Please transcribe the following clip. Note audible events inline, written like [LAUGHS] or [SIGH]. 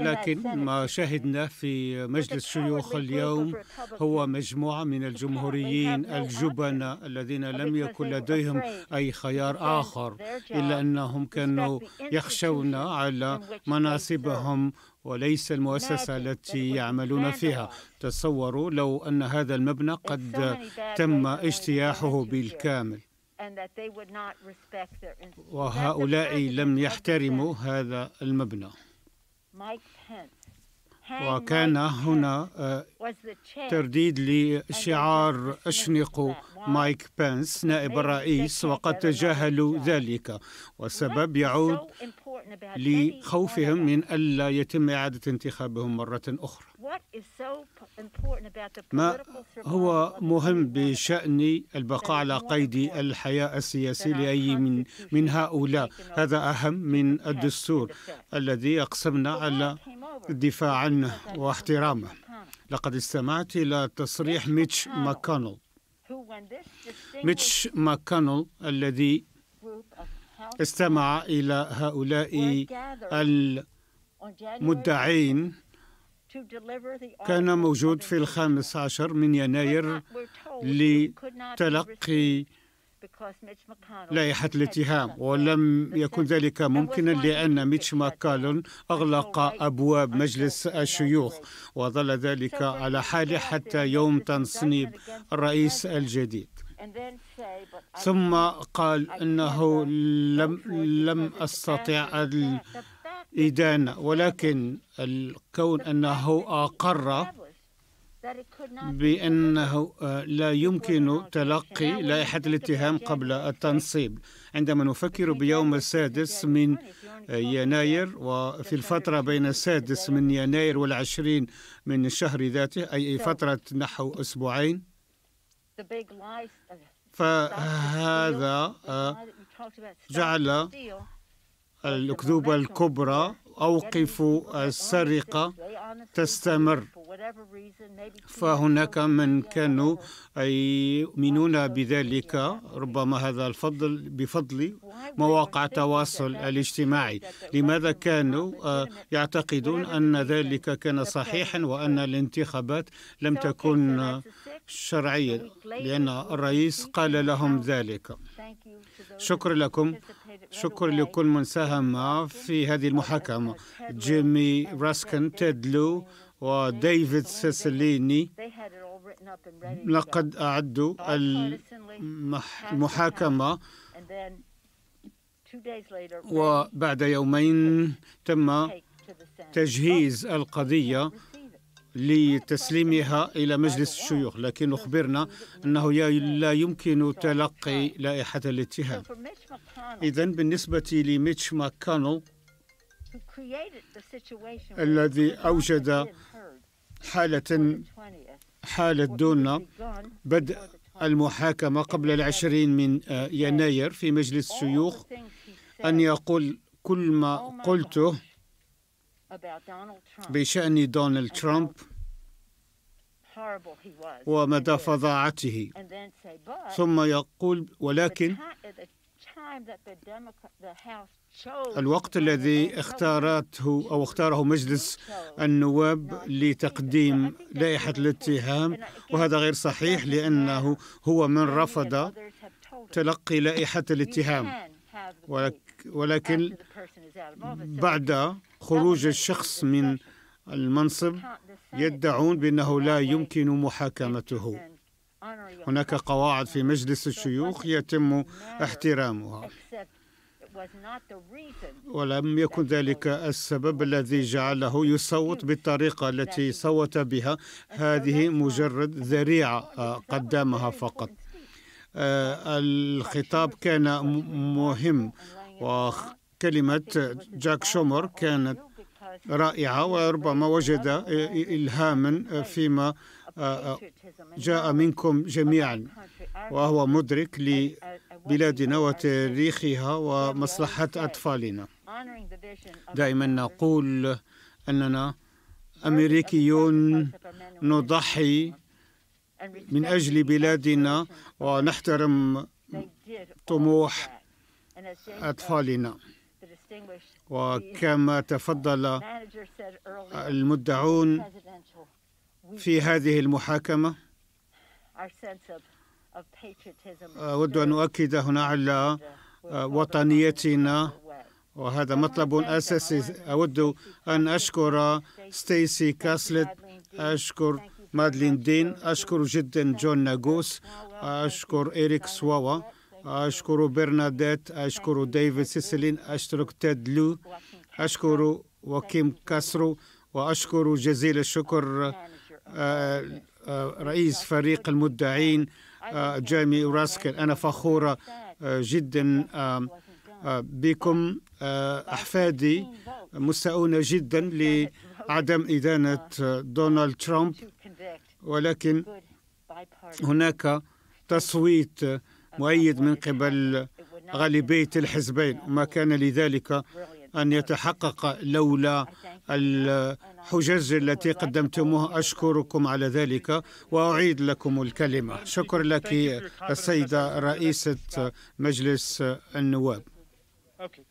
لكن ما شاهدنا في مجلس شيوخ اليوم هو مجموعة من الجمهوريين الجبنة الذين لم يكن لديهم أي خيار آخر إلا أنهم كانوا يخشون على مناصبهم وليس المؤسسة التي يعملون فيها تصوروا لو أن هذا المبنى قد تم اجتياحه بالكامل وهؤلاء لم يحترموا هذا المبنى وكان هنا آه، ترديد لشعار اشنقوا مايك بنس نائب الرئيس وقد تجاهلوا ذلك والسبب يعود لخوفهم من ألا يتم إعادة انتخابهم مرة أخرى ما هو مهم بشأن البقاء على قيد الحياة السياسي لأي من, من هؤلاء هذا أهم من الدستور الذي أقسمنا على الدفاع عنه واحترامه لقد استمعت إلى تصريح ميتش ماكونل ميتش ماكونل الذي استمع إلى هؤلاء المدعين كان موجود في الخامس عشر من يناير لتلقي لائحة الاتهام ولم يكن ذلك ممكنا لأن ميتش ماكالون أغلق أبواب مجلس الشيوخ وظل ذلك على حاله حتى يوم تنصيب الرئيس الجديد ثم قال انه لم لم استطع الادانه ولكن الكون انه اقر بأنه آه، لا يمكن تلقي لائحة الاتهام قبل التنصيب عندما نفكر بيوم السادس من يناير وفي الفترة بين السادس من يناير والعشرين من الشهر ذاته أي فترة نحو أسبوعين فهذا آه، جعل الأكذوبة الكبرى أوقف السرقة تستمر فهناك من كانوا يؤمنون بذلك ربما هذا الفضل بفضل مواقع التواصل الاجتماعي لماذا كانوا آه، يعتقدون أن ذلك كان صحيحا وأن الانتخابات لم تكن الشرعية لأن الرئيس قال لهم ذلك شكرا لكم شكرا لكل من ساهم في هذه المحاكمة جيمي راسكن تيدلو وديفيد سيسليني لقد أعدوا المحاكمة وبعد يومين تم تجهيز oh, القضية لتسليمها إلى مجلس الشيوخ لكن أخبرنا أنه لا يمكن تلقي لائحة الاتهام إذا بالنسبة لميتش ماكانو الذي أوجد حالة حالة دون بدء المحاكمة قبل العشرين من آه، يناير في مجلس الشيوخ أن يقول كل ما قلته بشأن دونالد ترامب ومدى فظاعته ثم يقول ولكن الوقت الذي اختارته او اختاره مجلس النواب لتقديم لائحه الاتهام وهذا غير صحيح لانه هو من رفض تلقي لائحه [LAUGHS] الاتهام ولكن بعد خروج الشخص من المنصب يدعون بأنه لا يمكن محاكمته هناك قواعد في مجلس الشيوخ يتم احترامها ولم يكن ذلك السبب الذي جعله يصوت بالطريقة التي صوت بها هذه مجرد ذريعة آه، قدمها فقط آه، الخطاب كان مهم كلمة جاك شومر كانت رائعة وربما وجد إلهاما فيما جاء منكم جميعا وهو مدرك لبلادنا وتاريخها ومصلحة أطفالنا دائما نقول أننا أمريكيون نضحي من أجل بلادنا ونحترم طموح أطفالنا E وكما تفضل المدعون في هذه المحاكمة آه، أود أن أؤكد هنا على آه، uh, وطنيتنا وهذا مطلب أساسي أود أن أشكر ستيسي كاسلت أشكر مادلين دين أشكر جدا جون ناغوس أشكر إيريك سواوا أشكر برنادات أشكر ديفيد سيسلين أشكر تيد لو أشكر وكيم كاسرو وأشكر جزيل الشكر آه، آه، رئيس فريق المدعين آه، جيمي راسكل أنا فخورة جدا بكم أحفادي مستاءون جدا لعدم إدانة دونالد ترامب ولكن هناك تصويت مؤيد من قبل غالبية الحزبين وما كان لذلك أن يتحقق لولا الحجج التي قدمتموها أشكركم على ذلك وأعيد لكم الكلمة شكر لك السيدة رئيسة مجلس النواب